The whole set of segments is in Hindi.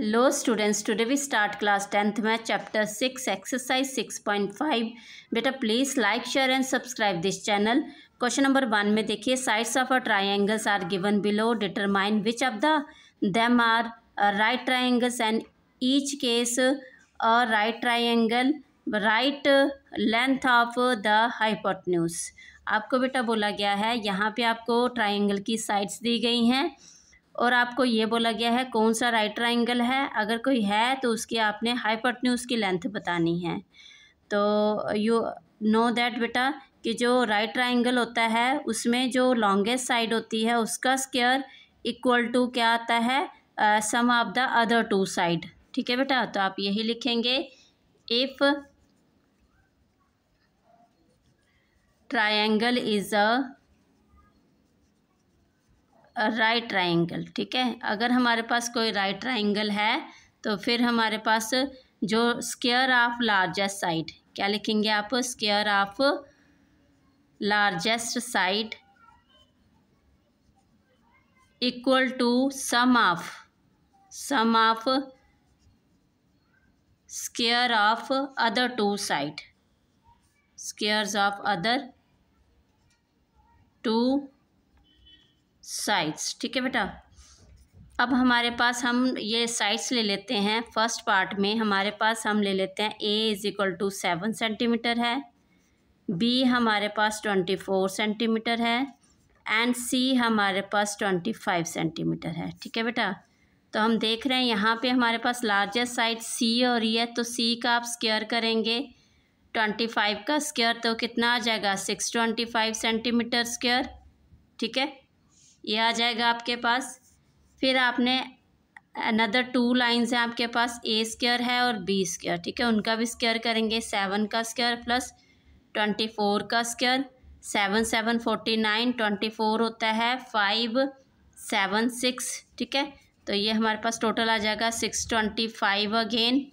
hello students today we start class tenth में chapter six exercise six point five बेटा please like share and subscribe this channel question number one में देखिए sides of a triangles are given below determine which of the them are right triangles and each case a right triangle right length of the hypotenuse आपको बेटा बोला गया है यहाँ पे आपको ट्राइंगल की साइड्स दी गई हैं और आपको ये बोला गया है कौन सा राइट ट्राइंगल है अगर कोई है तो उसकी आपने पटनी की लेंथ बतानी है तो यू नो दैट बेटा कि जो राइट ट्राइंगल होता है उसमें जो लॉन्गेस्ट साइड होती है उसका स्केयर इक्वल टू क्या आता है sum of the other two side ठीक है बेटा तो आप यही लिखेंगे if triangle is a right triangle ठीक है अगर हमारे पास कोई राइट ट्राइंगल है तो फिर हमारे पास जो स्केयर ऑफ लार्जेस्ट साइड क्या लिखेंगे आप square of largest side equal to sum of sum of square of other two side squares of other two sides ठीक है बेटा अब हमारे पास हम ये साइड्स ले लेते हैं फर्स्ट पार्ट में हमारे पास हम ले लेते हैं A is equal to seven centimetre है बी हमारे पास ट्वेंटी फोर सेंटीमीटर है एंड सी हमारे पास ट्वेंटी फाइव सेंटीमीटर है ठीक है बेटा तो हम देख रहे हैं यहाँ पे हमारे पास लार्जेस्ट साइड सी हो रही है तो सी का आप स्केयर करेंगे ट्वेंटी फाइव का स्केयर तो कितना आ जाएगा six twenty five centimetre square ठीक है ये आ जाएगा आपके पास फिर आपने अनदर टू लाइन्स हैं आपके पास ए स्क्यर है और बी स्क्यर ठीक है उनका भी स्क्यर करेंगे सेवन का स्क्यर प्लस ट्वेंटी फोर का square seven seven forty nine twenty four होता है फाइव सेवन सिक्स ठीक है तो ये हमारे पास टोटल आ जाएगा सिक्स ट्वेंटी फाइव अगेन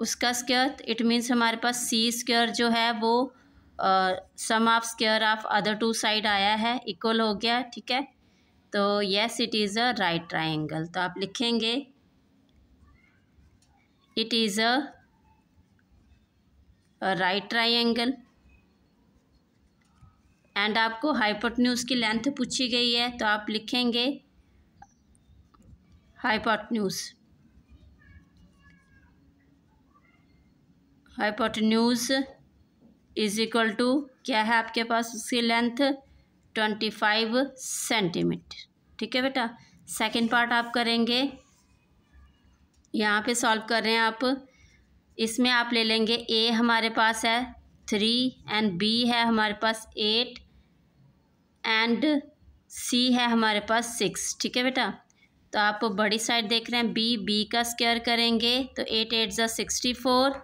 उसका स्क्यर इट मीन्स हमारे पास सी स्क्यर जो है वो sum of square of other two side आया है इक्वल हो गया ठीक है तो yes it is a right triangle तो आप लिखेंगे it is a right triangle and आपको हाइपोटन्यूज की लेंथ पूछी गई है तो आप लिखेंगे hypotenuse hypotenuse is equal to क्या है आपके पास उसकी लेंथ ट्वेंटी फाइव सेंटीमीटर ठीक है बेटा सेकेंड पार्ट आप करेंगे यहाँ पे सॉल्व कर रहे हैं आप इसमें आप ले लेंगे ए हमारे पास है थ्री एंड बी है हमारे पास एट एंड सी है हमारे पास सिक्स ठीक है बेटा तो आप बड़ी साइड देख रहे हैं बी बी का स्क्वायर करेंगे तो एट एट ज़ा sixty four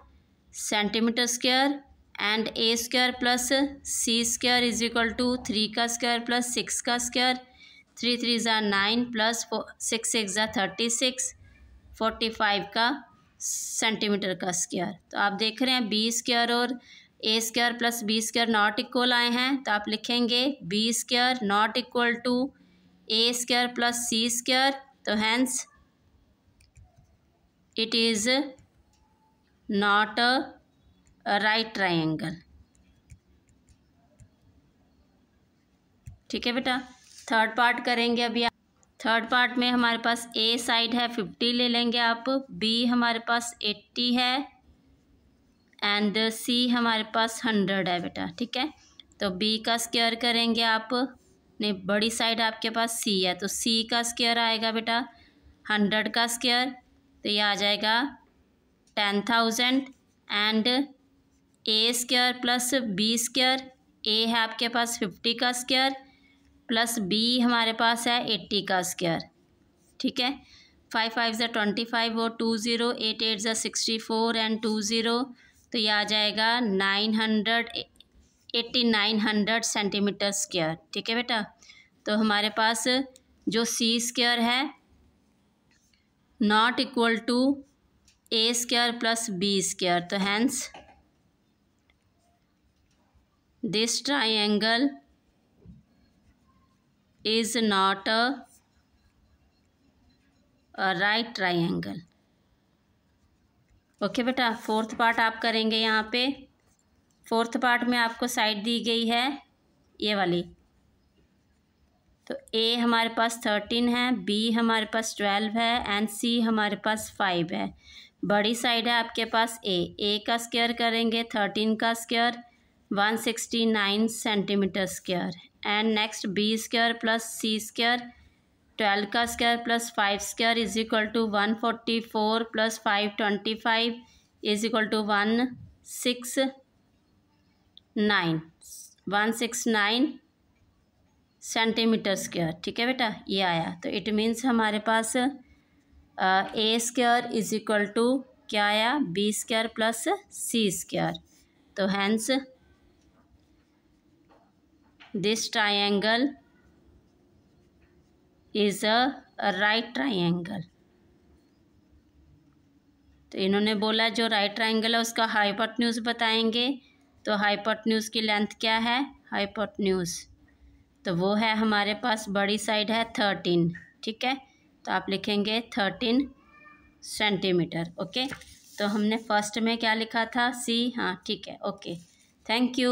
centimetre square and A square plus C square is equal to three का स्क्वायर प्लस सिक्स का स्क्वायर थ्री थ्री ज़ा नाइन प्लस सिक्स सिक्स ज़ा थर्टी सिक्स फोर्टी फाइव का सेंटीमीटर का स्क्वायर तो आप देख रहे हैं बी स्क्वायर और A square plus B square not equal आए हैं तो आप लिखेंगे B square not equal to A square plus C square तो hence it is not right triangle ठीक है बेटा थर्ड पार्ट करेंगे अभी आप थर्ड पार्ट में हमारे पास ए साइड है फिफ्टी ले लेंगे आप बी हमारे पास एट्टी है एंड सी हमारे पास हंड्रेड है बेटा ठीक है तो बी का स्केयर करेंगे आप नहीं बड़ी साइड आपके पास सी है तो सी का स्केयर आएगा बेटा हंड्रेड का स्केयर तो ये आ जाएगा ten thousand and A square plus B square a है आपके पास फिफ्टी का स्क्यर प्लस बी हमारे पास है एट्टी का स्क्यर ठीक है फाइव फाइव ज़ा ट्वेंटी फाइव और टू ज़ीरो एट एट ज़ा sixty four and two zero तो ये आ जाएगा nine hundred eighty nine hundred centimetre square ठीक है बेटा तो हमारे पास जो सी स्क्र है not equal to A square plus B square तो hence this triangle is not a, a right triangle okay okay बेटा फोर्थ पार्ट आप करेंगे यहाँ पे फोर्थ पार्ट में आपको साइड दी गई है ये वाली तो ए हमारे पास थर्टीन है बी हमारे पास ट्वेल्व है एंड सी हमारे पास फाइव है बड़ी साइड है आपके पास ए ए का स्क्वायर करेंगे थर्टीन का square one sixty nine centimetre square and next b square plus C square twelve का square plus five square is equal to one forty four plus five twenty five is equal to one six nine one six nine centimetre square ठीक है बेटा ये आया तो इट मीन्स हमारे पास a square is equal to क्या आया बी स्क्वायर प्लस सी स्क्वायर तो hence this triangle is a, a right triangle तो इन्होंने बोला जो राइट ट्राइंगल है उसका हाइपोटन्यूज बताएंगे तो हाइपोटन्यूज की लेंथ क्या है हाइपोटन्यूज तो वो है हमारे पास बड़ी साइड है थर्टीन ठीक है तो आप लिखेंगे थर्टीन सेंटीमीटर ओके तो हमने फर्स्ट में क्या लिखा था सी हाँ ठीक है ओके थैंक यू